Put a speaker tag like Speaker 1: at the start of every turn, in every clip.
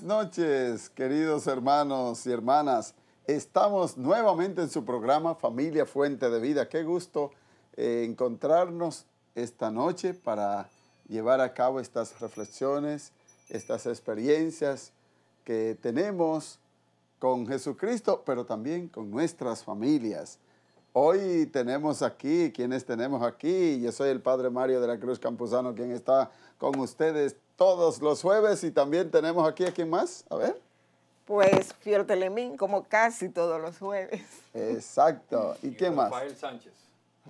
Speaker 1: Buenas noches, queridos hermanos y hermanas. Estamos nuevamente en su programa Familia Fuente de Vida. Qué gusto eh, encontrarnos esta noche para llevar a cabo estas reflexiones, estas experiencias que tenemos con Jesucristo, pero también con nuestras familias. Hoy tenemos aquí, quienes tenemos aquí, yo soy el Padre Mario de la Cruz Campuzano, quien está con ustedes todos los jueves y también tenemos aquí a quién más, a ver.
Speaker 2: Pues Fior Telemín, como casi todos los jueves.
Speaker 1: Exacto. ¿Y, qué más? Rafael Sánchez.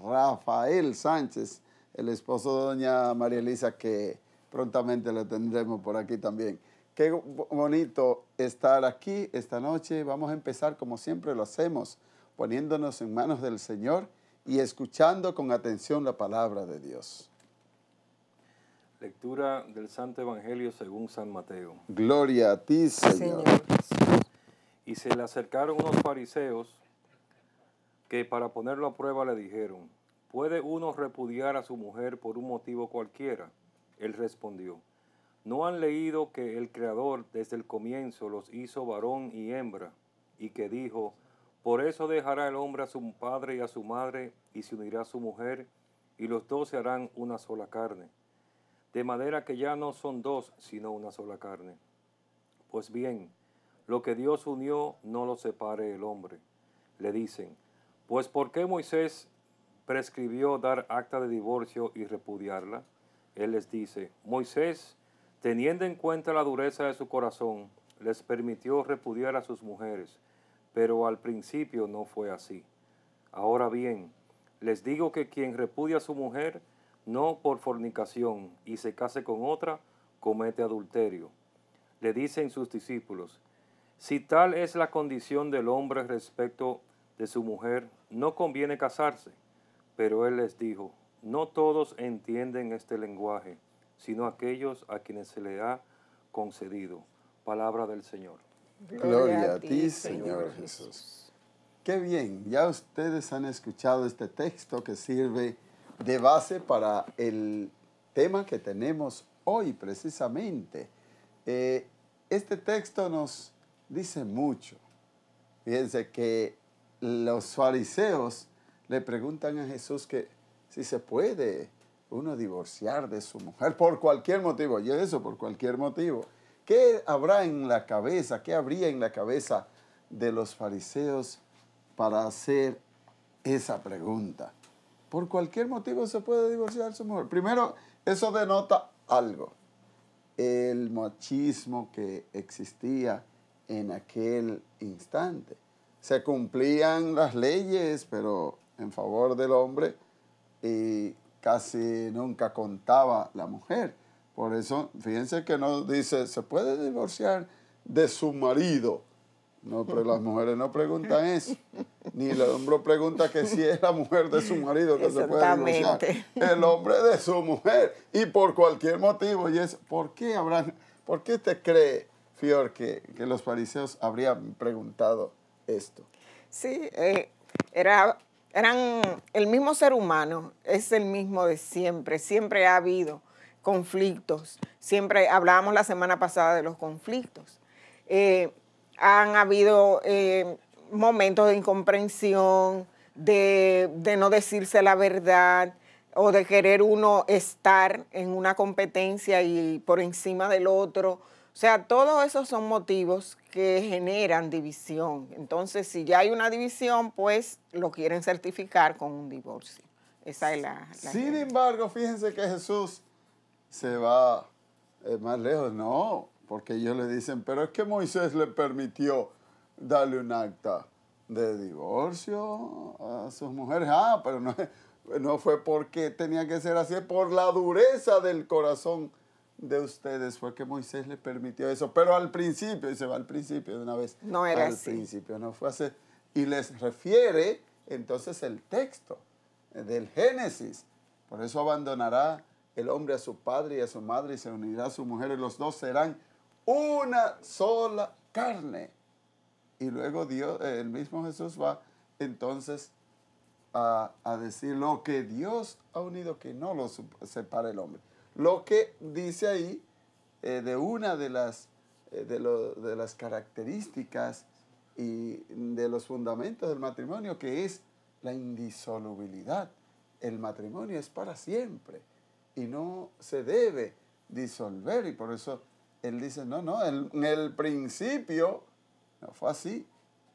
Speaker 1: Rafael Sánchez, el esposo de doña María Elisa, que prontamente lo tendremos por aquí también. Qué bonito estar aquí esta noche. Vamos a empezar como siempre lo hacemos poniéndonos en manos del Señor y escuchando con atención la palabra de Dios.
Speaker 3: Lectura del Santo Evangelio según San Mateo.
Speaker 1: Gloria
Speaker 3: a ti, Señor. Y se le acercaron unos fariseos que para ponerlo a prueba le dijeron, ¿puede uno repudiar a su mujer por un motivo cualquiera? Él respondió, ¿no han leído que el Creador desde el comienzo los hizo varón y hembra y que dijo, por eso dejará el hombre a su padre y a su madre, y se unirá a su mujer, y los dos se harán una sola carne. De manera que ya no son dos, sino una sola carne. Pues bien, lo que Dios unió no lo separe el hombre. Le dicen, pues ¿por qué Moisés prescribió dar acta de divorcio y repudiarla? Él les dice, Moisés, teniendo en cuenta la dureza de su corazón, les permitió repudiar a sus mujeres pero al principio no fue así. Ahora bien, les digo que quien repudia a su mujer, no por fornicación, y se case con otra, comete adulterio. Le dicen sus discípulos, si tal es la condición del hombre respecto de su mujer, no conviene casarse. Pero él les dijo, no todos entienden este lenguaje, sino aquellos a quienes se le ha concedido. Palabra del Señor. Gloria, a ti, Señor Jesús. Qué bien,
Speaker 1: ya ustedes han escuchado este texto que sirve de base para el tema que tenemos hoy precisamente. Eh, este texto nos dice mucho. Fíjense que los fariseos le preguntan a Jesús que si se puede uno divorciar de su mujer por cualquier motivo, y eso por cualquier motivo. ¿Qué habrá en la cabeza? ¿Qué habría en la cabeza de los fariseos para hacer esa pregunta? Por cualquier motivo se puede divorciar su mujer. Primero, eso denota algo. El machismo que existía en aquel instante. Se cumplían las leyes, pero en favor del hombre y casi nunca contaba la mujer. Por eso, fíjense que no dice, se puede divorciar de su marido. No, pero las mujeres no preguntan eso. Ni el hombre pregunta que si es la mujer de su marido que se puede divorciar. El hombre de su mujer. Y por cualquier motivo. Y es, ¿por qué habrán, por qué te cree, Fior, que, los fariseos habrían preguntado esto? Sí, eh,
Speaker 2: era, eran el mismo ser humano, es el mismo de siempre, siempre ha habido conflictos. Siempre hablábamos la semana pasada de los conflictos. Eh, han habido eh, momentos de incomprensión, de, de, no decirse la verdad o de querer uno estar en una competencia y por encima del otro. O sea, todos esos son motivos que generan división. Entonces, si ya hay una división, pues lo quieren certificar con un divorcio. Esa es la... Sin
Speaker 1: embargo, fíjense que Jesús se va eh, más lejos. No, porque ellos le dicen, pero es que Moisés le permitió darle un acta de divorcio a sus mujeres. Ah, pero no, no fue porque tenía que ser así, por la dureza del corazón de ustedes fue que Moisés le permitió eso. Pero al principio, y se va al principio de una vez. No era Al principio, no fue así. Y les refiere entonces el texto del Génesis. Por eso abandonará el hombre a su padre y a su madre y se unirá a su mujer y los dos serán una sola carne. Y luego Dios, eh, el mismo Jesús va entonces a, decir lo que Dios ha unido, que no lo separa el hombre. Lo que dice ahí eh, de una de las, eh, de, de las características y de los fundamentos del matrimonio, que es la indisolubilidad. El matrimonio es para siempre y no se debe disolver. Y por eso él dice, no, no, en el principio no fue así.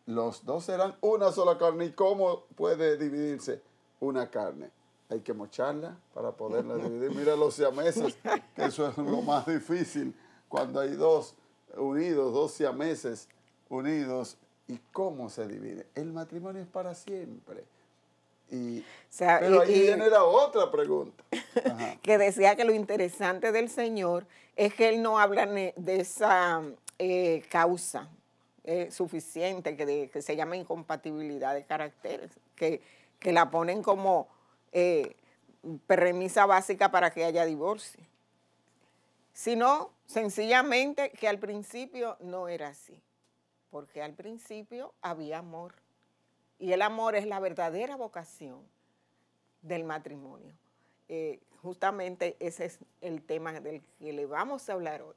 Speaker 1: Los dos eran una sola carne. ¿Y cómo puede dividirse una carne? Hay que mocharla para poderla dividir. Mira los siameses, que eso es lo más difícil. Cuando hay dos unidos, dos siameses unidos, ¿y cómo se divide? El matrimonio es para siempre sea, pero ahí viene la otra pregunta. Que
Speaker 2: decía que lo interesante del Señor es que Él no habla de esa eh, causa eh, suficiente que, se llama incompatibilidad de caracteres, que, la ponen como eh, premisa básica para que haya divorcio, sino sencillamente que al principio no era así, porque al principio había amor. Y el amor es la verdadera vocación del matrimonio. Eh, justamente ese es el tema del que le vamos a hablar hoy.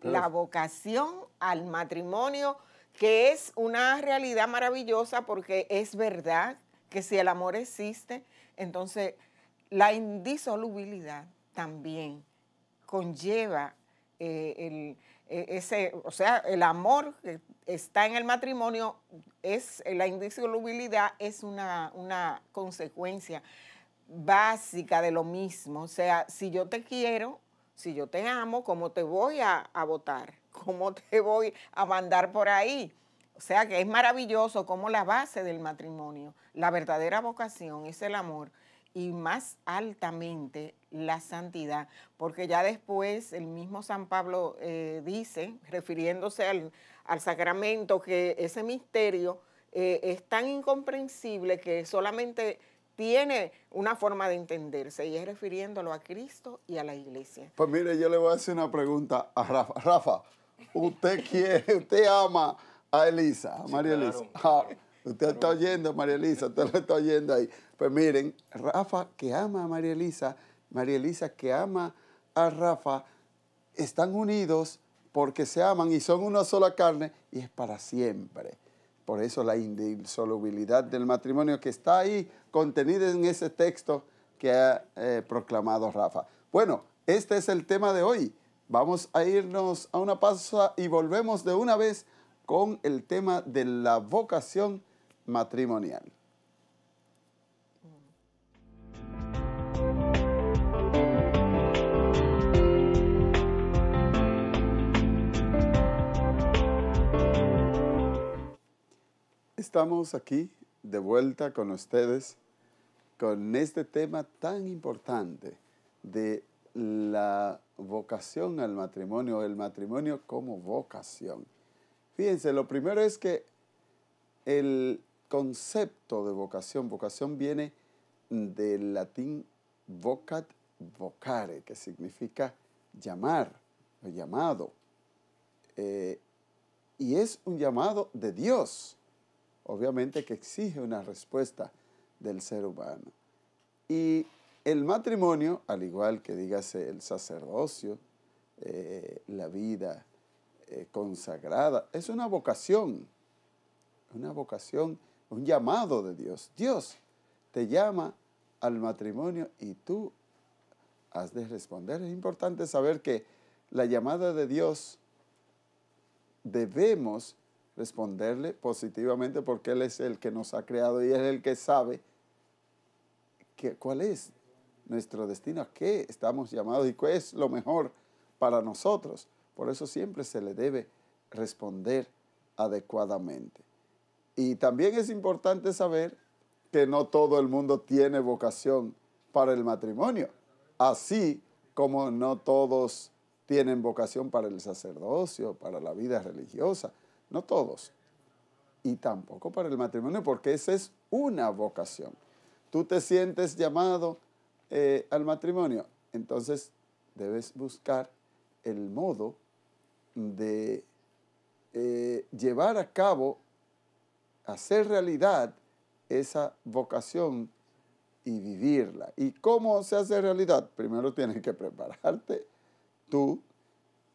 Speaker 2: la vocación al matrimonio, que es una realidad maravillosa porque es verdad que si el amor existe, entonces la indisolubilidad también conlleva eh, eh, ese, o sea, el amor está en el matrimonio, es la indisolubilidad es una, consecuencia básica de lo mismo. O sea, si yo te quiero, si yo te amo, ¿cómo te voy a, votar? ¿Cómo te voy a mandar por ahí? O sea que es maravilloso como la base del matrimonio, la verdadera vocación es el amor y más altamente la santidad, porque ya después el mismo San Pablo eh, dice, refiriéndose al, al sacramento, que ese misterio eh, es tan incomprensible que solamente tiene una forma de entenderse y es refiriéndolo a Cristo y a la iglesia.
Speaker 1: Pues mire, yo le voy a hacer una pregunta a Rafa. Rafa, usted quiere, usted ama a Elisa, a ah, María Elisa. Usted está oyendo, María Elisa, usted lo está oyendo ahí. Pues miren, Rafa que ama a María Elisa, María Elisa que ama a Rafa, están unidos porque se aman y son una sola carne y es para siempre. Por eso la indisolubilidad del matrimonio que está ahí contenida en ese texto que ha eh, proclamado Rafa. Bueno, este es el tema de hoy. Vamos a irnos a una pausa y volvemos de una vez con el tema de la vocación matrimonial. estamos aquí de vuelta con ustedes con este tema tan importante de la vocación al matrimonio, el matrimonio como vocación. Fíjense, lo primero es que el concepto de vocación, vocación viene del latín vocat vocare, que significa llamar llamado. Eh, y es un llamado de Dios obviamente que exige una respuesta del ser humano. Y el matrimonio, al igual que digase el sacerdocio, eh, la vida eh, consagrada, es una vocación, una vocación, un llamado de Dios. Dios te llama al matrimonio y tú has de responder. Es importante saber que la llamada de Dios debemos responderle positivamente porque Él es el que nos ha creado y es el que sabe cuál es nuestro destino, a qué estamos llamados y qué es lo mejor para nosotros. Por eso siempre se le debe responder adecuadamente. Y también es importante saber que no todo el mundo tiene vocación para el matrimonio, así como no todos tienen vocación para el sacerdocio, para la vida religiosa no todos, y tampoco para el matrimonio, porque esa es una vocación. Tú te sientes llamado eh, al matrimonio, entonces debes buscar el modo de eh, llevar a cabo, hacer realidad esa vocación y vivirla. ¿Y cómo se hace realidad? Primero tienes que prepararte tú,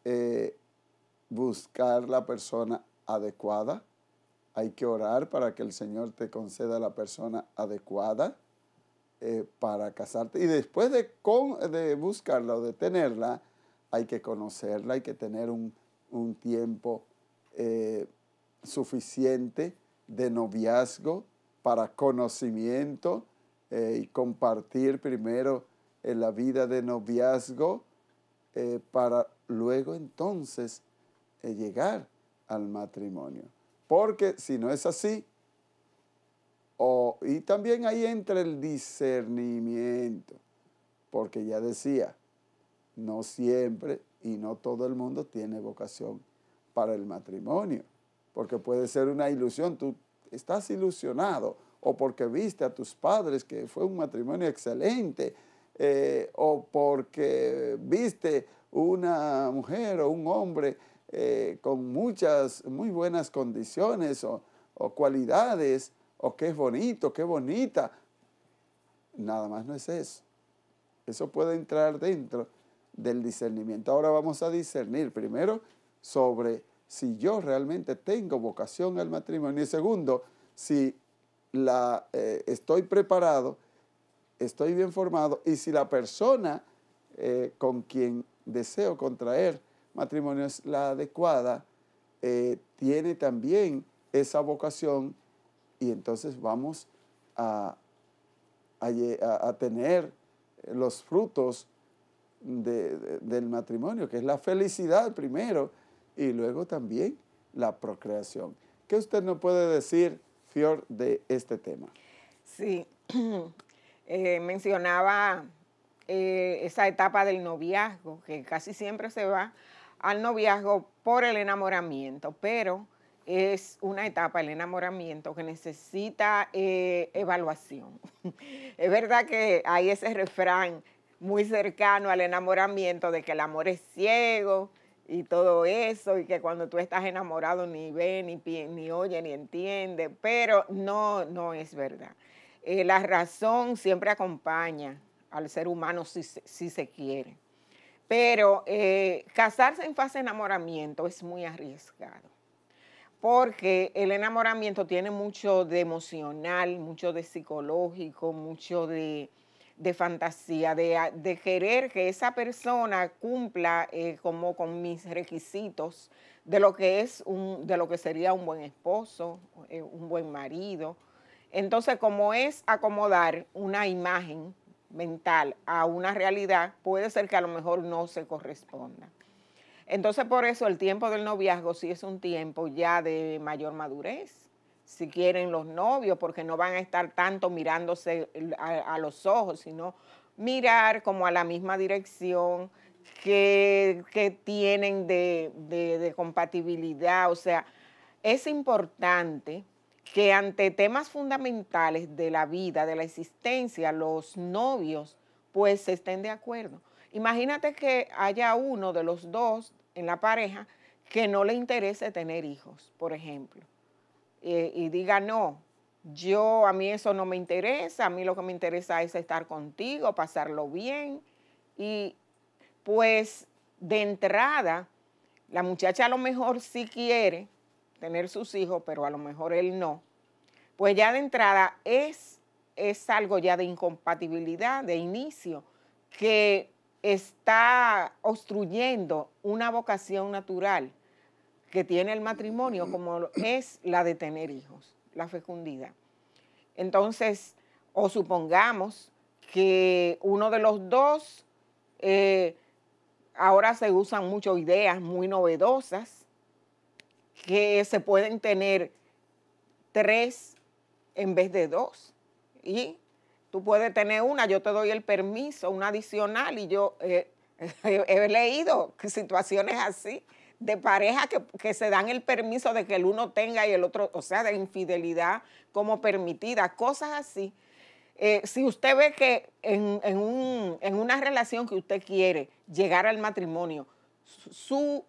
Speaker 1: eh, buscar la persona adecuada. Hay que orar para que el Señor te conceda la persona adecuada eh, para casarte. Y después de, buscarla o de tenerla, hay que conocerla, hay que tener un, tiempo eh, suficiente de noviazgo para conocimiento eh, y compartir primero en la vida de noviazgo para luego entonces llegar al matrimonio. Porque si no es así, y también ahí entra el discernimiento, porque ya decía, no siempre y no todo el mundo tiene vocación para el matrimonio, porque puede ser una ilusión, tú estás ilusionado o porque viste a tus padres que fue un matrimonio excelente, eh, o porque viste una mujer o un hombre eh, con muchas, muy buenas condiciones o, cualidades, o que es bonito, qué bonita. Nada más no es eso. Eso puede entrar dentro del discernimiento. Ahora vamos a discernir primero sobre si yo realmente tengo vocación al matrimonio y segundo, si la, eh, estoy preparado, estoy bien formado y si la persona eh, con quien deseo contraer matrimonio es la adecuada, eh, tiene también esa vocación y entonces vamos a, tener los frutos del matrimonio, que es la felicidad primero y luego también la procreación. ¿Qué usted nos puede decir, Fior, de este tema?
Speaker 2: Sí, eh, mencionaba eh, esa etapa del noviazgo, que casi siempre se va al noviazgo por el enamoramiento, pero es una etapa, el enamoramiento, que necesita eh, evaluación. es verdad que hay ese refrán muy cercano al enamoramiento de que el amor es ciego y todo eso, y que cuando tú estás enamorado ni ve, ni, ni oye, ni entiende, pero no, no es verdad. Eh, la razón siempre acompaña al ser humano si se quiere. Pero eh, casarse en fase de enamoramiento es muy arriesgado, porque el enamoramiento tiene mucho de emocional, mucho de psicológico, mucho de, fantasía, de, querer que esa persona cumpla eh, como con mis requisitos de lo que es de lo que sería un buen esposo, eh, un buen marido. Entonces, como es acomodar una imagen mental a una realidad, puede ser que a lo mejor no se corresponda. Entonces, por eso el tiempo del noviazgo sí es un tiempo ya de mayor madurez. Si quieren los novios, porque no van a estar tanto mirándose a, los ojos, sino mirar como a la misma dirección que, tienen de compatibilidad. O sea, es importante que ante temas fundamentales de la vida, de la existencia, los novios pues estén de acuerdo. Imagínate que haya uno de los dos en la pareja que no le interese tener hijos, por ejemplo, y, y diga, no, yo a mí eso no me interesa, a mí lo que me interesa es estar contigo, pasarlo bien. Y pues de entrada, la muchacha a lo mejor sí quiere tener sus hijos, pero a lo mejor él no, pues ya de entrada es, es algo ya de incompatibilidad, de inicio, que está obstruyendo una vocación natural que tiene el matrimonio, como es la de tener hijos, la fecundidad. Entonces, o supongamos que uno de los dos, eh, ahora se usan mucho ideas muy novedosas, que se pueden tener tres en vez de dos. Y tú puedes tener una, yo te doy el permiso, una adicional, y yo eh, he leído situaciones así de pareja que, se dan el permiso de que el uno tenga y el otro, o sea, de infidelidad como permitida, cosas así. Eh, si usted ve que en, en una relación que usted quiere llegar al matrimonio, su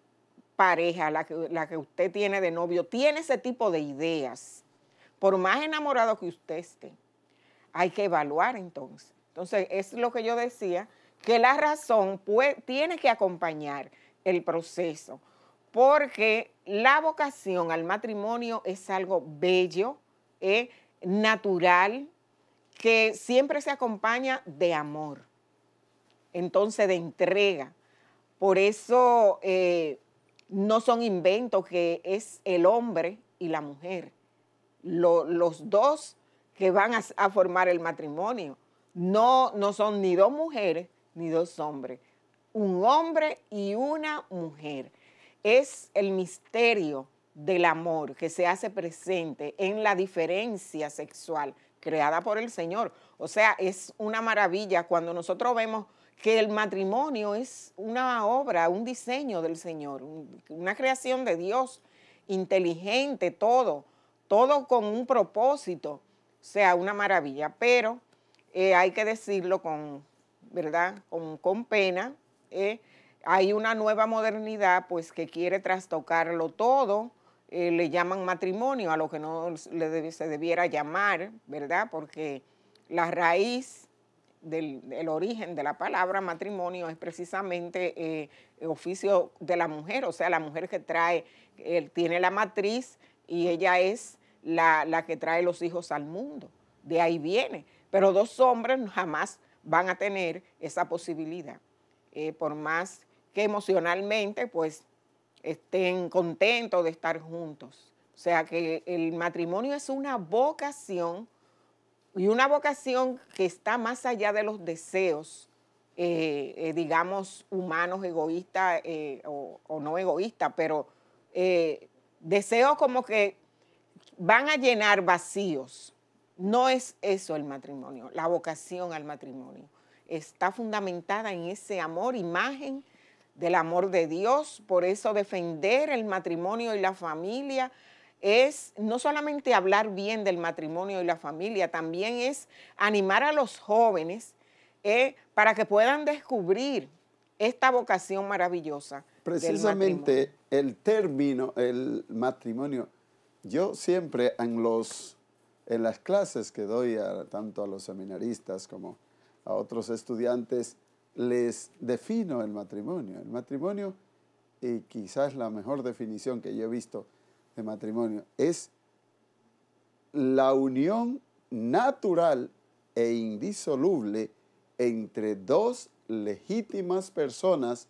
Speaker 2: pareja, la que, usted tiene de novio, tiene ese tipo de ideas, por más enamorado que usted esté, hay que evaluar entonces. Entonces, es lo que yo decía, que la razón tiene que acompañar el proceso, porque la vocación al matrimonio es algo bello, es natural, que siempre se acompaña de amor, entonces de entrega. Por eso eh, no son inventos que es el hombre y la mujer, los dos que van a, a, formar el matrimonio. No, no son ni dos mujeres ni dos hombres, un hombre y una mujer. Es el misterio del amor que se hace presente en la diferencia sexual creada por el Señor. O sea, es una maravilla cuando nosotros vemos que el matrimonio es una obra, un diseño del Señor, una creación de Dios, inteligente, todo, todo con un propósito, sea, una maravilla, pero eh, hay que decirlo con, ¿verdad? Con, pena, eh, hay una nueva modernidad pues que quiere trastocarlo todo, eh, le llaman matrimonio a lo que no se debiera llamar, ¿verdad? Porque la raíz del, origen de la palabra matrimonio es precisamente el eh, oficio de la mujer, o sea, la mujer que trae, tiene la matriz y ella es la, la, que trae los hijos al mundo, de ahí viene, pero dos hombres jamás van a tener esa posibilidad, eh, por más que emocionalmente pues estén contentos de estar juntos. O sea que el matrimonio es una vocación y una vocación que está más allá de los deseos, eh, eh, digamos, humanos, egoístas eh, o, o, no egoístas, pero deseos como que van a llenar vacíos. No es eso el matrimonio, la vocación al matrimonio. Está fundamentada en ese amor, imagen del amor de Dios, por eso defender el matrimonio y la familia es no solamente hablar bien del matrimonio y la familia, también es animar a los jóvenes eh, para que puedan descubrir esta vocación maravillosa. Precisamente
Speaker 1: el término, el matrimonio, yo siempre en, en las clases que doy tanto a los seminaristas como a otros estudiantes, les defino el matrimonio. El matrimonio, y quizás la mejor definición que yo he visto, este matrimonio es la unión natural e indisoluble entre dos legítimas personas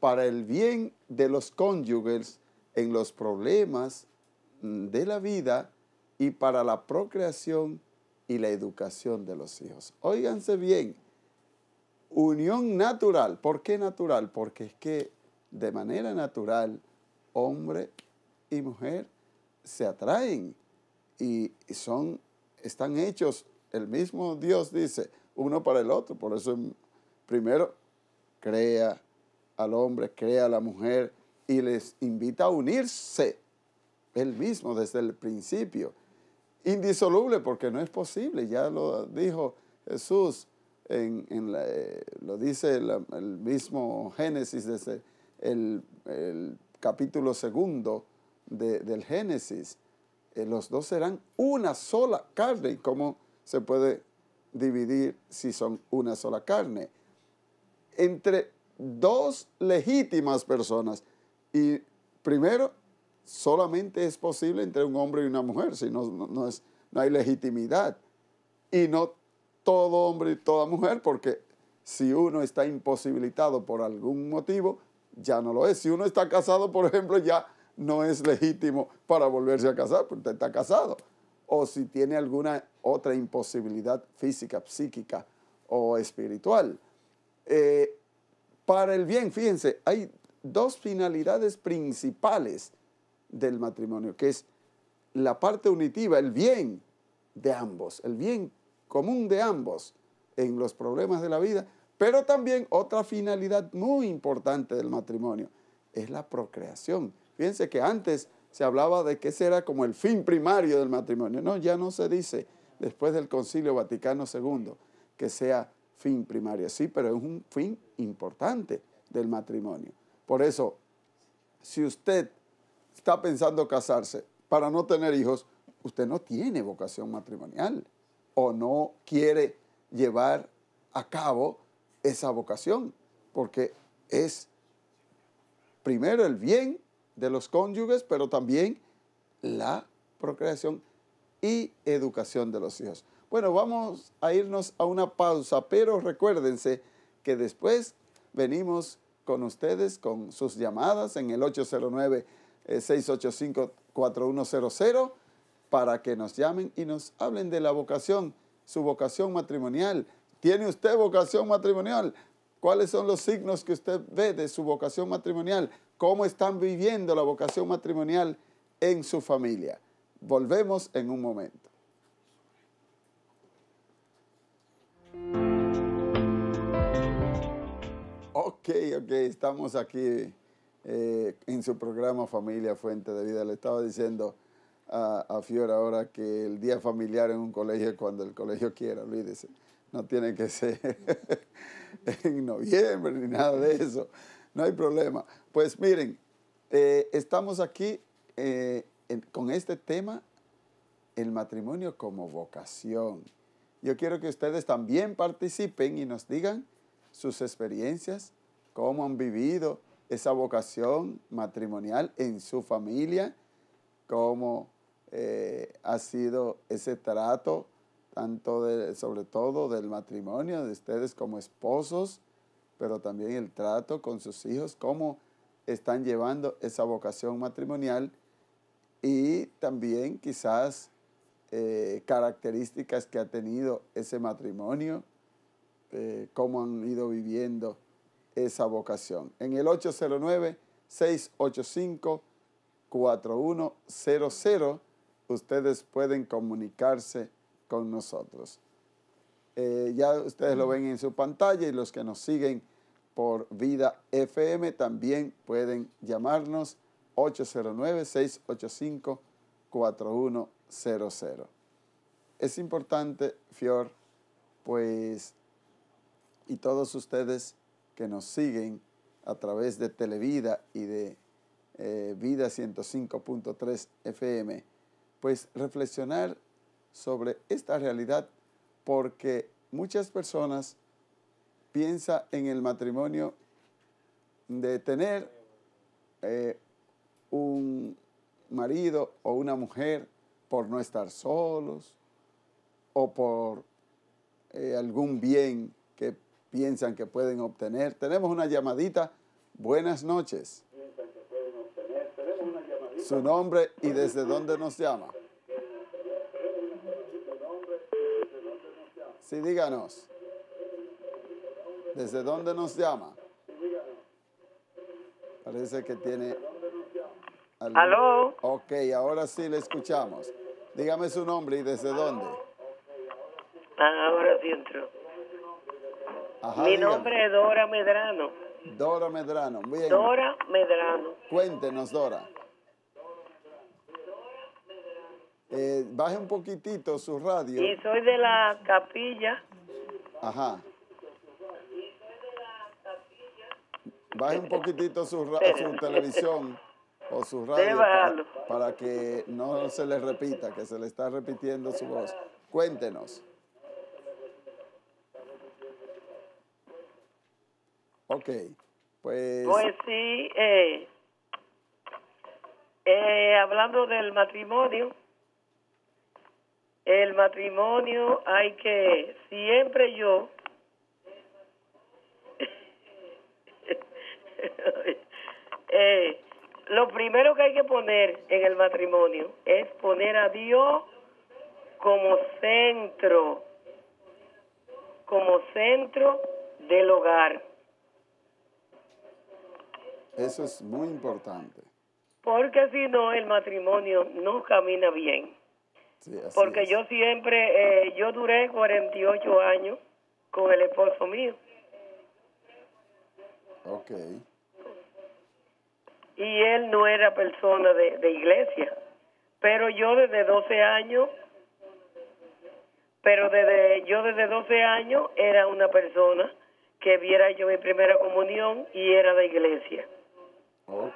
Speaker 1: para el bien de los cónyuges en los problemas de la vida y para la procreación y la educación de los hijos. Óiganse bien, unión natural. ¿Por qué natural? Porque es que de manera natural, hombre y mujer se atraen y son, están hechos, el mismo Dios dice, uno para el otro. Por eso, primero, crea al hombre, crea a la mujer y les invita a unirse, él mismo desde el principio. Indisoluble porque no es posible, ya lo dijo Jesús, en, eh, lo dice el mismo Génesis desde el, el capítulo segundo, del Génesis, eh, los dos serán una sola carne. ¿Y cómo se puede dividir si son una sola carne? Entre dos legítimas personas. Y primero, solamente es posible entre un hombre y una mujer, si no, no, es, no hay legitimidad. Y no todo hombre y toda mujer, porque si uno está imposibilitado por algún motivo, ya no lo es. Si uno está casado, por ejemplo, ya no es legítimo para volverse a casar, porque está casado. O si tiene alguna otra imposibilidad física, psíquica o espiritual. Eh, para el bien, fíjense, hay dos finalidades principales del matrimonio, que es la parte unitiva, el bien de ambos, el bien común de ambos en los problemas de la vida, pero también otra finalidad muy importante del matrimonio es la procreación. Fíjense que antes se hablaba de que ese era como el fin primario del matrimonio. No, ya no se dice después del Concilio Vaticano II que sea fin primario. Sí, pero es un fin importante del matrimonio. Por eso, si usted está pensando casarse para no tener hijos, usted no tiene vocación matrimonial o no quiere llevar a cabo esa vocación, porque es primero el bien de los cónyuges, pero también la procreación y educación de los hijos. Bueno, vamos a irnos a una pausa, pero recuérdense que después venimos con ustedes con sus llamadas en el 809-685-4100 eh, para que nos llamen y nos hablen de la vocación, su vocación matrimonial. ¿Tiene usted vocación matrimonial? ¿Cuáles son los signos que usted ve de su vocación matrimonial? cómo están viviendo la vocación matrimonial en su familia. Volvemos en un momento. Ok, ok, estamos aquí eh, en su programa Familia Fuente de Vida. Le estaba diciendo a, a Fiora ahora que el día familiar en un colegio es cuando el colegio quiera, olvídese. No tiene que ser en noviembre ni nada de eso. No hay problema. Pues miren, eh, estamos aquí eh, con este tema, el matrimonio como vocación. Yo quiero que ustedes también participen y nos digan sus experiencias, cómo han vivido esa vocación matrimonial en su familia, cómo eh, ha sido ese trato, tanto sobre todo del matrimonio de ustedes como esposos, pero también el trato con sus hijos, cómo están llevando esa vocación matrimonial y también quizás eh, características que ha tenido ese matrimonio, eh, cómo han ido viviendo esa vocación. En el 809-685-4100 ustedes pueden comunicarse con nosotros. Eh, ya ustedes lo ven en su pantalla y los que nos siguen por Vida FM. También pueden llamarnos 809-685-4100. Es importante, Fior, pues, y todos ustedes que nos siguen a través de Televida y de eh, Vida 105.3 FM, pues reflexionar sobre esta realidad porque muchas personas piensa en el matrimonio de tener eh, un marido o una mujer por no estar solos o por eh, algún bien que piensan que pueden obtener. Tenemos una llamadita. Buenas noches. Su nombre y desde dónde nos llama. Sí, díganos. ¿Desde dónde nos llama? Parece que tiene... ¿Aló? Ok, ahora sí le escuchamos. Dígame su nombre y desde dónde.
Speaker 4: Ah, ahora sí entró. Mi nombre es Dora Medrano.
Speaker 1: Dora Medrano, muy bien. Dora
Speaker 4: Medrano.
Speaker 1: Cuéntenos, Dora. Eh, baje un poquitito su radio. Y soy
Speaker 4: de la capilla.
Speaker 1: Ajá. Baje un poquitito su, televisión o su radio para, que no se le repita, que se le está repitiendo su voz. Cuéntenos. Ok, pues... Pues
Speaker 4: sí, eh, eh, hablando del matrimonio, el matrimonio hay que, siempre yo Eh, lo primero que hay que poner en el matrimonio es poner a Dios como centro, como centro del hogar.
Speaker 1: Eso es muy importante.
Speaker 4: Porque si no, el matrimonio no camina bien. Porque yo siempre, eh, yo duré 48 años con el esposo mío. Okay y él no era persona de, iglesia. Pero yo desde 12 años, pero desde yo desde 12 años era una persona que viera yo mi primera comunión y era de iglesia.
Speaker 1: Ok.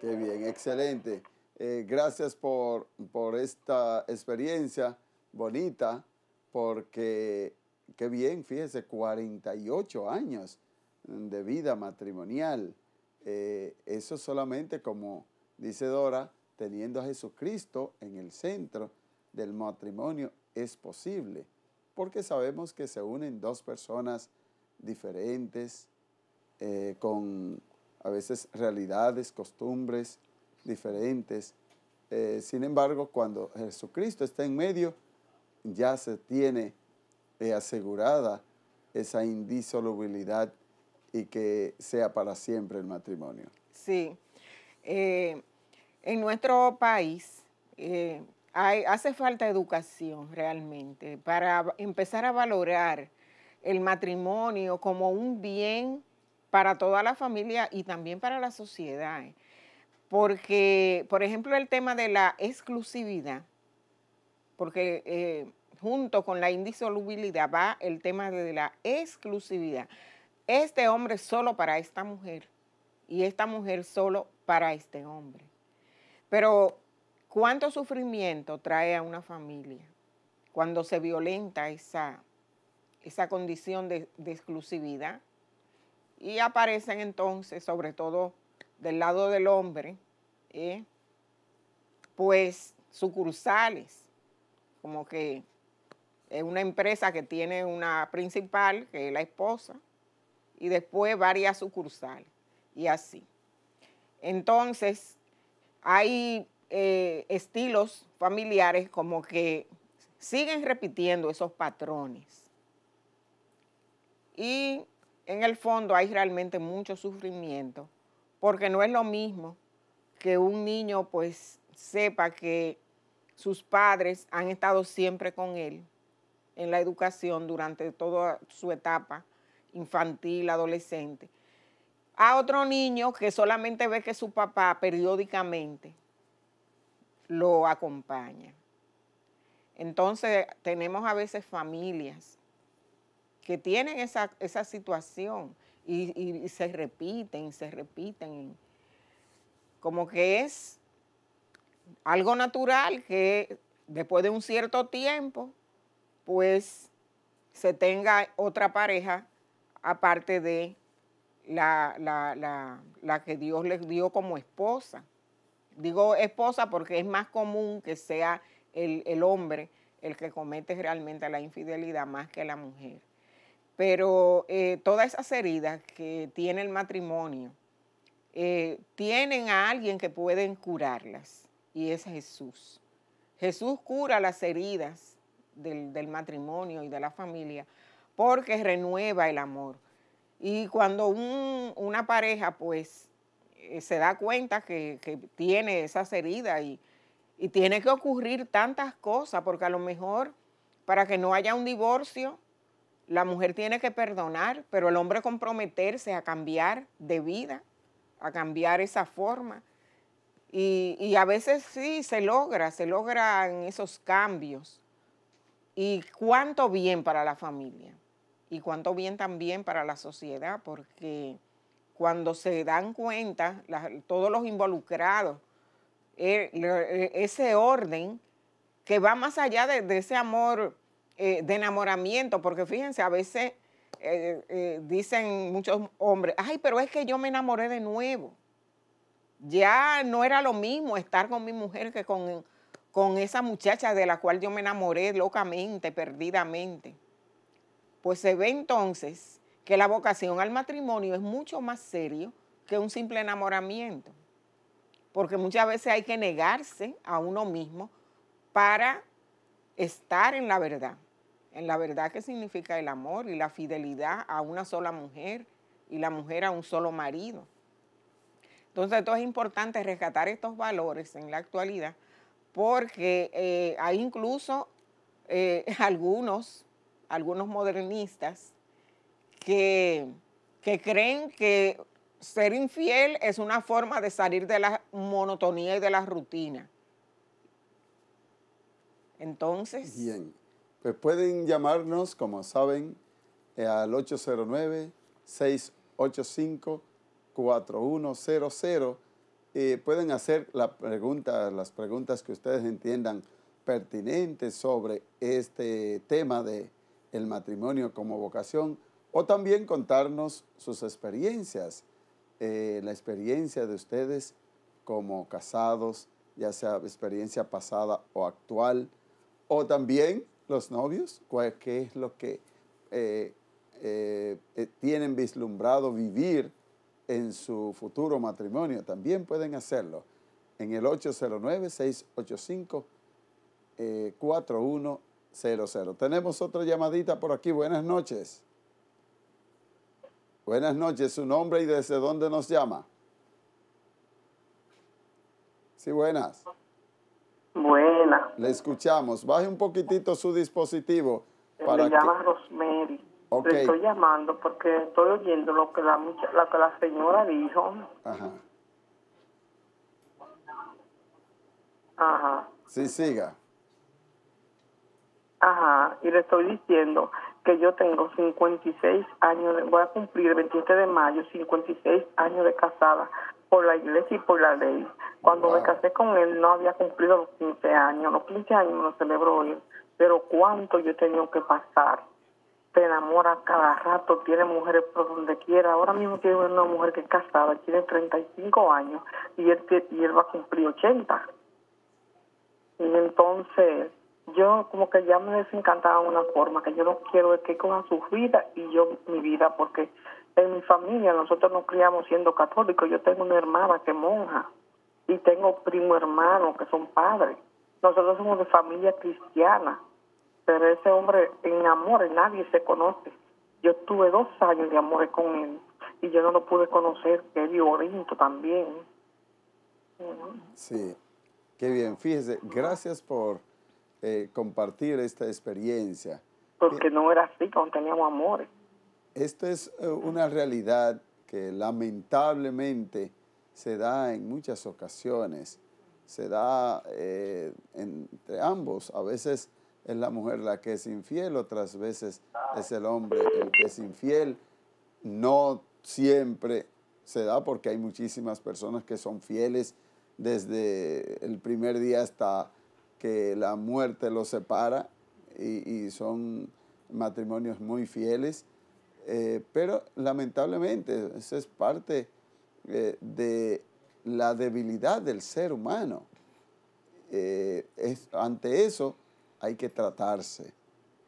Speaker 1: Qué bien, excelente. Eh, gracias por, por esta experiencia bonita, porque qué bien, fíjese, 48 años de vida matrimonial. Eh, eso solamente, como dice Dora, teniendo a Jesucristo en el centro del matrimonio es posible, porque sabemos que se unen dos personas diferentes, eh, con a veces realidades, costumbres diferentes. Eh, sin embargo, cuando Jesucristo está en medio, ya se tiene asegurada esa indisolubilidad y que sea para siempre el matrimonio. Sí. Eh,
Speaker 2: en nuestro país eh, hace falta educación realmente para empezar a valorar el matrimonio como un bien para toda la familia y también para la sociedad. Porque, por ejemplo, el tema de la exclusividad, porque eh, junto con la indisolubilidad va el tema de la exclusividad este hombre solo para esta mujer y esta mujer solo para este hombre. Pero cuánto sufrimiento trae a una familia cuando se violenta esa, esa condición de, exclusividad y aparecen entonces, sobre todo del lado del hombre, eh, pues sucursales, como que es una empresa que tiene una principal, que es la esposa, y después varias sucursales y así. Entonces, hay eh, estilos familiares como que siguen repitiendo esos patrones. Y en el fondo hay realmente mucho sufrimiento, porque no es lo mismo que un niño pues sepa que sus padres han estado siempre con él en la educación durante toda su etapa infantil, adolescente, a otro niño que solamente ve que su papá periódicamente lo acompaña. Entonces tenemos a veces familias que tienen esa, situación y, y, se repiten, se repiten. Como que es algo natural que después de un cierto tiempo, pues se tenga otra pareja aparte de la, que Dios les dio como esposa. Digo esposa porque es más común que sea el, hombre el que comete realmente la infidelidad más que la mujer. Pero eh, todas esas heridas que tiene el matrimonio eh, tienen a alguien que pueden curarlas y es Jesús. Jesús cura las heridas del, del matrimonio y de la familia porque renueva el amor. Y cuando una pareja pues eh, se da cuenta que, tiene esas heridas y, y tiene que ocurrir tantas cosas, porque a lo mejor para que no haya un divorcio, la mujer tiene que perdonar, pero el hombre comprometerse a cambiar de vida, a cambiar esa forma. Y, y, a veces sí se logra, se logran esos cambios. Y cuánto bien para la familia y cuánto bien también para la sociedad, porque cuando se dan cuenta todos los involucrados, eh, eh, ese orden que va más allá de, ese amor eh, de enamoramiento, porque fíjense, a veces dicen muchos hombres, ay, pero es que yo me enamoré de nuevo. Ya no era lo mismo estar con mi mujer que con, con esa muchacha de la cual yo me enamoré locamente, perdidamente pues se ve entonces que la vocación al matrimonio es mucho más serio que un simple enamoramiento, porque muchas veces hay que negarse a uno mismo para estar en la verdad, en la verdad que significa el amor y la fidelidad a una sola mujer y la mujer a un solo marido. Entonces, esto es importante rescatar estos valores en la actualidad porque eh, hay incluso eh, algunos algunos modernistas, que, creen que ser infiel es una forma de salir de la monotonía y de la rutina.
Speaker 1: Entonces... Bien, pues pueden llamarnos, como saben, eh, al 809-685-4100. Eh, pueden hacer pregunta, las preguntas que ustedes entiendan pertinentes sobre este tema de el matrimonio como vocación o también contarnos sus experiencias, eh, la experiencia de ustedes como casados, ya sea experiencia pasada o actual, o también los novios, qué es lo que eh, eh, tienen vislumbrado vivir en su futuro matrimonio, también pueden hacerlo en el 809 685 41 cero Tenemos otra llamadita por aquí. Buenas noches. Buenas noches. Su nombre y desde dónde nos llama. Sí, buenas.
Speaker 5: Buenas.
Speaker 1: Le escuchamos. Baje un poquitito su dispositivo. Para Me llama
Speaker 5: Rosemary. Le estoy llamando porque estoy oyendo lo que la, lo que la señora dijo. Ajá. Ajá.
Speaker 1: Sí, siga.
Speaker 5: Ajá, y le estoy diciendo que yo tengo 56 años, voy a cumplir el 27 de mayo 56 años de casada por la iglesia y por la ley. Cuando me casé con él no había cumplido los 15 años, los 15 años me los celebró pero cuánto yo he tenido que pasar. Se enamora cada rato, tiene mujeres por donde quiera. Ahora mismo tiene una mujer que es casada, tiene 35 años y él, y él va a cumplir 80. Y entonces yo como que ya me desencantaba una forma, que yo no quiero que coja su vida y yo mi vida, porque en mi familia nosotros nos criamos siendo católicos, yo tengo una hermana que es monja y tengo primo hermano que son padres. Nosotros somos de familia cristiana, pero ese hombre en amor nadie se conoce. Yo tuve dos años de amores con él y yo no lo pude conocer, que es violento también.
Speaker 1: Sí, qué bien. Fíjese, gracias por eh, compartir esta experiencia.
Speaker 5: Porque eh, no era así cuando teníamos amores.
Speaker 1: Esta es eh, una realidad que lamentablemente se da en muchas ocasiones. Se da entre ambos. A veces es la mujer la que es infiel, otras veces es el hombre el que es infiel. No siempre se da porque hay muchísimas personas que son fieles desde el primer día hasta que la muerte los separa y, son matrimonios muy fieles, eh, pero lamentablemente eso es parte eh, de la debilidad del ser humano. Eh, ante eso hay que tratarse.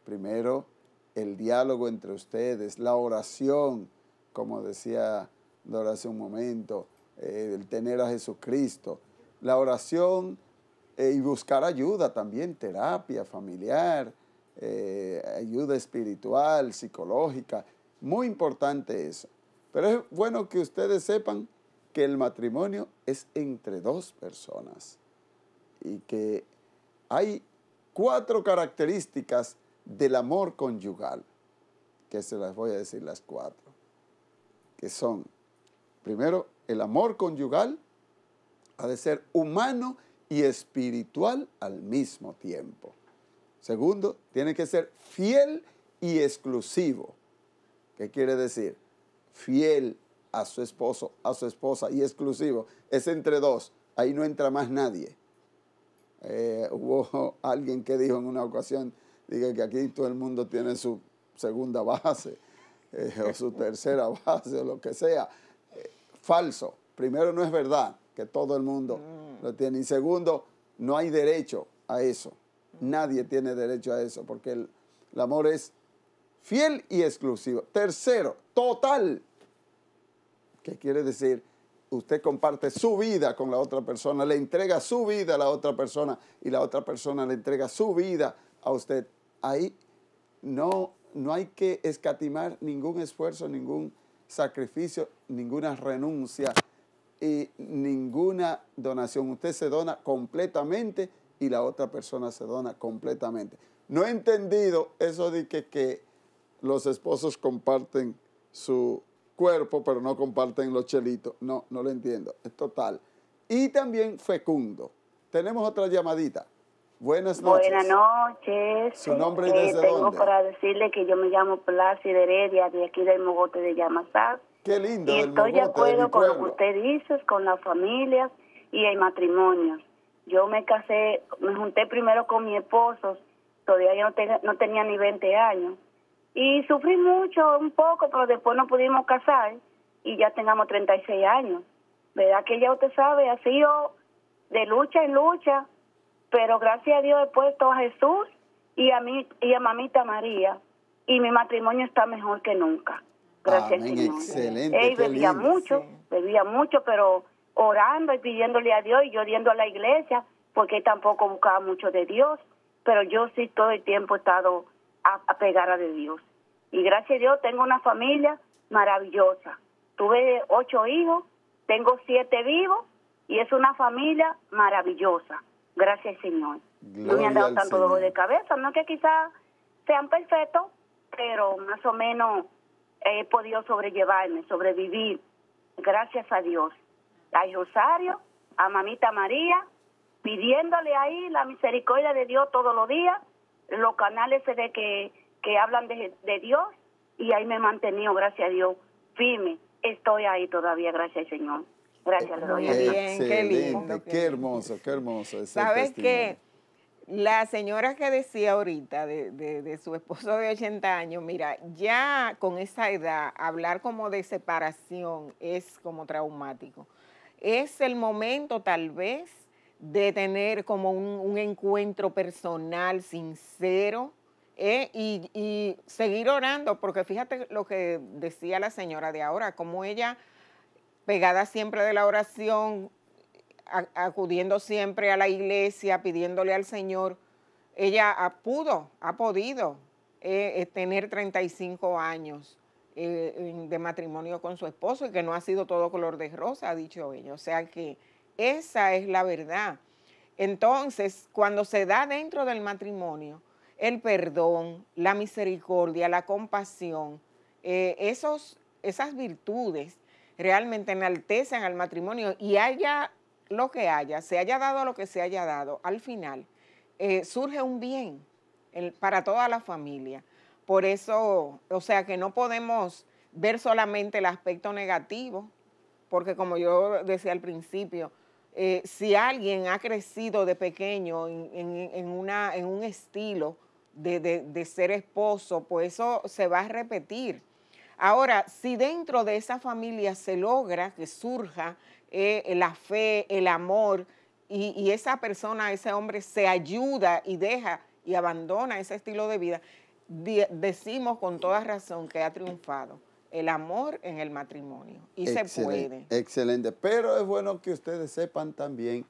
Speaker 1: Primero, el diálogo entre ustedes, la oración, como decía Dora hace un momento, el tener a Jesucristo. La oración eh, y buscar ayuda también, terapia familiar, eh, ayuda espiritual, psicológica. Muy importante eso. Pero es bueno que ustedes sepan que el matrimonio es entre dos personas y que hay cuatro características del amor conyugal, que se las voy a decir las cuatro, que son, primero, el amor conyugal ha de ser humano y espiritual al mismo tiempo. Segundo, tiene que ser fiel y exclusivo. ¿Qué quiere decir? Fiel a su esposo, a su esposa y exclusivo. Es entre dos, ahí no entra más nadie. Eh, hubo alguien que dijo en una ocasión, diga que aquí todo el mundo tiene su segunda base eh, o su tercera base o lo que sea. Eh, falso, primero no es verdad que todo el mundo mm. lo tiene. Y segundo, no hay derecho a eso. Mm. Nadie tiene derecho a eso, porque el, amor es fiel y exclusivo. Tercero, total. ¿Qué quiere decir? Usted comparte su vida con la otra persona, le entrega su vida a la otra persona y la otra persona le entrega su vida a usted. Ahí no, no hay que escatimar ningún esfuerzo, ningún sacrificio, ninguna renuncia y ninguna donación. Usted se dona completamente y la otra persona se dona completamente. No he entendido eso de que, los esposos comparten su cuerpo, pero no comparten los chelitos. No, no lo entiendo. Es total. Y también fecundo. Tenemos otra llamadita. Buenas noches. Buenas
Speaker 6: noches. Su nombre y eh, desde dónde? para decirle que yo me llamo Plácido Heredia, de aquí del Mogote de Yamasá. Qué lindo. Y estoy de acuerdo con lo que usted dice, con las familias y el matrimonio. Yo me casé, me junté primero con mi esposo, todavía yo no, no tenía ni 20 años. Y sufrí mucho, un poco, pero después nos pudimos casar y ya tengamos 36 años. ¿Verdad que ya usted sabe, ha sido de lucha en lucha, pero gracias a Dios he puesto a Jesús y a, mí, y a mamita María y mi matrimonio está mejor que nunca.
Speaker 1: Gracias señor Él bebía mucho,
Speaker 6: bebía mucho, pero orando y pidiéndole a Dios y yo yendo a la iglesia, porque tampoco buscaba mucho de Dios, pero yo sí todo el tiempo he estado pegar a de Dios. Y gracias a Dios tengo una familia maravillosa. Tuve ocho hijos, tengo siete vivos y es una familia maravillosa. Gracias Señor. no me han dado tanto dolor de cabeza, no que quizás sean perfectos, pero más o menos he podido sobrellevarme, sobrevivir, gracias a Dios. A Rosario, a Mamita María, pidiéndole ahí la misericordia de Dios todos los días, los canales de que, que hablan de, Dios, y ahí me he mantenido, gracias a Dios, firme. Estoy ahí todavía, gracias al Señor. Gracias,
Speaker 2: qué lindo.
Speaker 1: Qué hermoso, qué hermoso. ¿Sabes qué?
Speaker 2: La señora que decía ahorita de, su esposo de 80 años, mira, ya con esa edad, hablar como de separación es como traumático. Es el momento tal vez de tener como un, encuentro personal sincero eh, y, y seguir orando, porque fíjate lo que decía la señora de ahora, como ella pegada siempre de la oración, acudiendo siempre a la iglesia, pidiéndole al Señor, ella ha, pudo, ha podido eh, eh, tener 35 años eh, de matrimonio con su esposo y que no ha sido todo color de rosa, ha dicho ella. O sea que esa es la verdad. Entonces, cuando se da dentro del matrimonio, el perdón, la misericordia, la compasión, esos, esas virtudes realmente enaltecen al matrimonio y haya lo que haya, se haya dado lo que se haya dado, al final eh, surge un bien para toda la familia. Por eso, o sea que no podemos ver solamente el aspecto negativo, porque como yo decía al principio, eh, si alguien ha crecido de pequeño en, un estilo de ser esposo, pues eso se va a repetir. Ahora, si dentro de esa familia se logra que surja eh, eh, la fe, el amor, y, esa persona, ese hombre se ayuda y deja y abandona ese estilo de vida, decimos con toda razón que ha triunfado el amor en el matrimonio. Y se puede.
Speaker 1: Excelente. Pero es bueno que ustedes sepan también,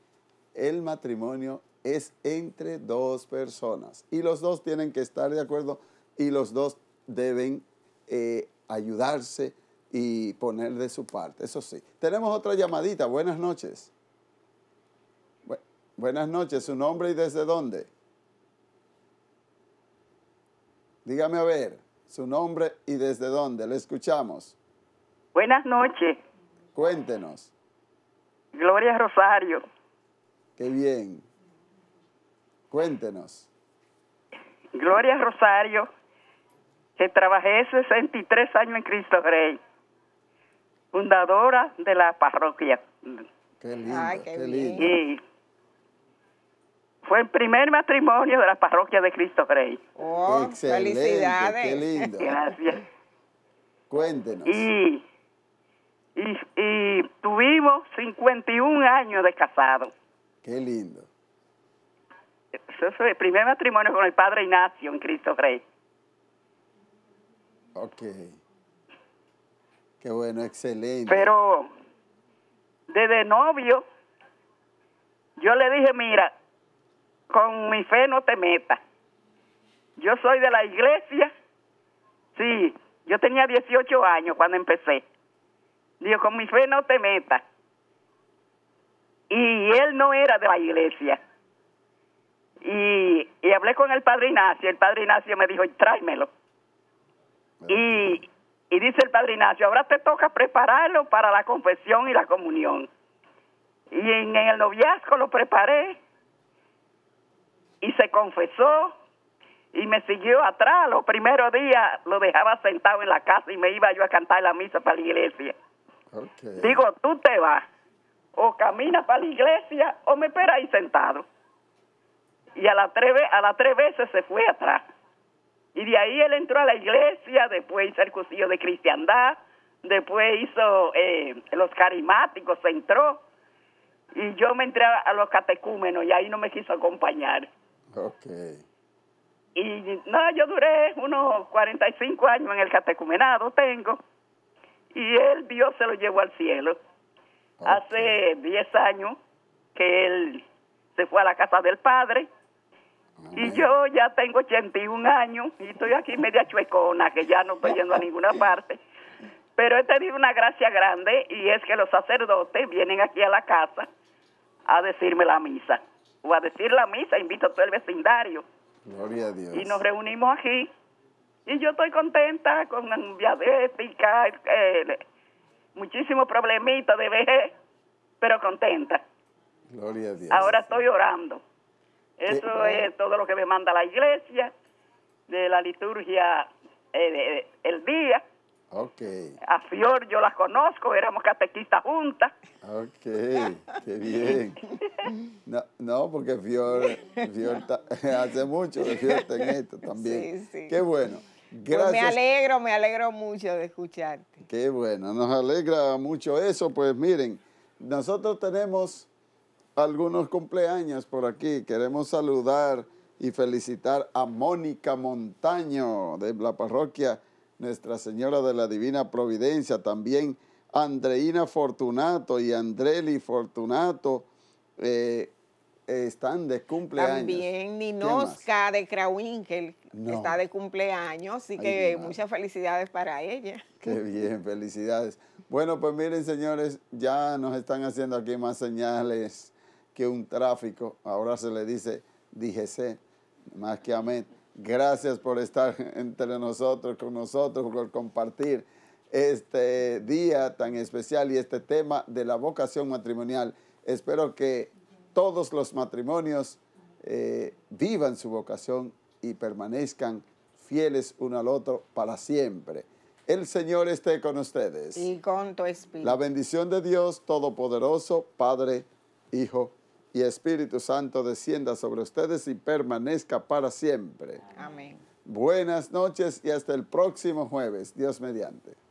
Speaker 1: el matrimonio es entre dos personas. Y los dos tienen que estar de acuerdo y los dos deben eh, ayudarse, y poner de su parte, eso sí. Tenemos otra llamadita, buenas noches. buenas noches, su nombre y desde dónde. Dígame a ver, su nombre y desde dónde, le escuchamos. Buenas noches. Cuéntenos.
Speaker 7: Gloria Rosario.
Speaker 1: Qué bien. Cuéntenos.
Speaker 7: Gloria Rosario, que trabajé 63 años en Cristo Rey fundadora de la parroquia.
Speaker 2: Qué lindo, qué, lindo.
Speaker 7: fue el primer matrimonio de la parroquia de Cristo Rey.
Speaker 1: Oh, Excelente, felicidades. Qué lindo. Gracias. Cuéntenos. Y,
Speaker 7: tuvimos 51 años de casado. Qué lindo. Eso fue el primer matrimonio con el padre Ignacio en Cristo Rey.
Speaker 1: ok bueno, excelente.
Speaker 7: Pero desde novio, yo le dije, mira, con mi fe no te metas. Yo soy de la iglesia. Sí, yo tenía 18 años cuando empecé. Digo, con mi fe no te metas. Y él no era de la iglesia. Y, hablé con el padre Ignacio. El padre Ignacio me dijo, tráemelo. Y y dice el Padre Ignacio, ahora te toca prepararlo para la confesión y la comunión. Y en, el noviazgo lo preparé y se confesó y me siguió atrás. Los primeros días lo dejaba sentado en la casa y me iba yo a cantar la misa para la iglesia. Digo, tú te vas, o caminas para la iglesia, o me esperas ahí sentado. Y a las tres, a las tres veces se fue atrás. Y de ahí él entró a la iglesia, después hizo el cursillo de cristiandad, después hizo eh, los carismáticos, se entró. Y yo me entré a los catecúmenos y ahí no me quiso acompañar. Ok. Y no, yo duré unos 45 años en el catecumenado, tengo. Y él, Dios se lo llevó al cielo. Hace 10 años que él se fue a la casa del Padre y yo ya tengo 81 años y estoy aquí media chuecona, que ya no estoy yendo a ninguna parte. Pero he tenido una gracia grande y es que los sacerdotes vienen aquí a la casa a decirme la misa. O a decir la misa, invito a todo el vecindario. Gloria a Dios. Y nos reunimos aquí. Y yo estoy contenta con diabética, eh, muchísimos problemitas de vejez, pero contenta.
Speaker 1: Gloria a Dios. Ahora
Speaker 7: estoy orando. Eso es todo lo que me manda la iglesia, de la liturgia eh, el día.
Speaker 1: Okay.
Speaker 7: A Fior yo las conozco, éramos catequistas juntas.
Speaker 1: Ok, qué bien. No, porque Fior, hace mucho que Fior está en esto también. Sí, sí. Qué bueno. Pues Gracias. me
Speaker 2: alegro, me alegro mucho de escucharte.
Speaker 1: Qué bueno, nos alegra mucho eso. Pues miren, nosotros tenemos algunos cumpleaños por aquí. Queremos saludar y felicitar a Mónica Montaño de la parroquia Nuestra Señora de la Divina Providencia. También Andreina Fortunato y Andreli Fortunato. Eh, están de cumpleaños. También
Speaker 2: Ninosca de Krawinkel está de cumpleaños, así que muchas felicidades para ella.
Speaker 1: Qué bien, felicidades. Bueno, pues miren señores, ya nos están haciendo aquí más señales que un tráfico. Ahora se le dice DGC, más que amén. Gracias por estar entre nosotros, con nosotros, por compartir este día tan especial y este tema de la vocación matrimonial. Espero que todos los matrimonios eh, vivan su vocación y permanezcan fieles uno al otro para siempre. El Señor esté con ustedes.
Speaker 2: Y con tu espíritu. La
Speaker 1: bendición de Dios Todopoderoso, Padre, Hijo y Espíritu Santo descienda sobre ustedes y permanezca para siempre. Amén. Buenas noches y hasta el próximo jueves, Dios mediante.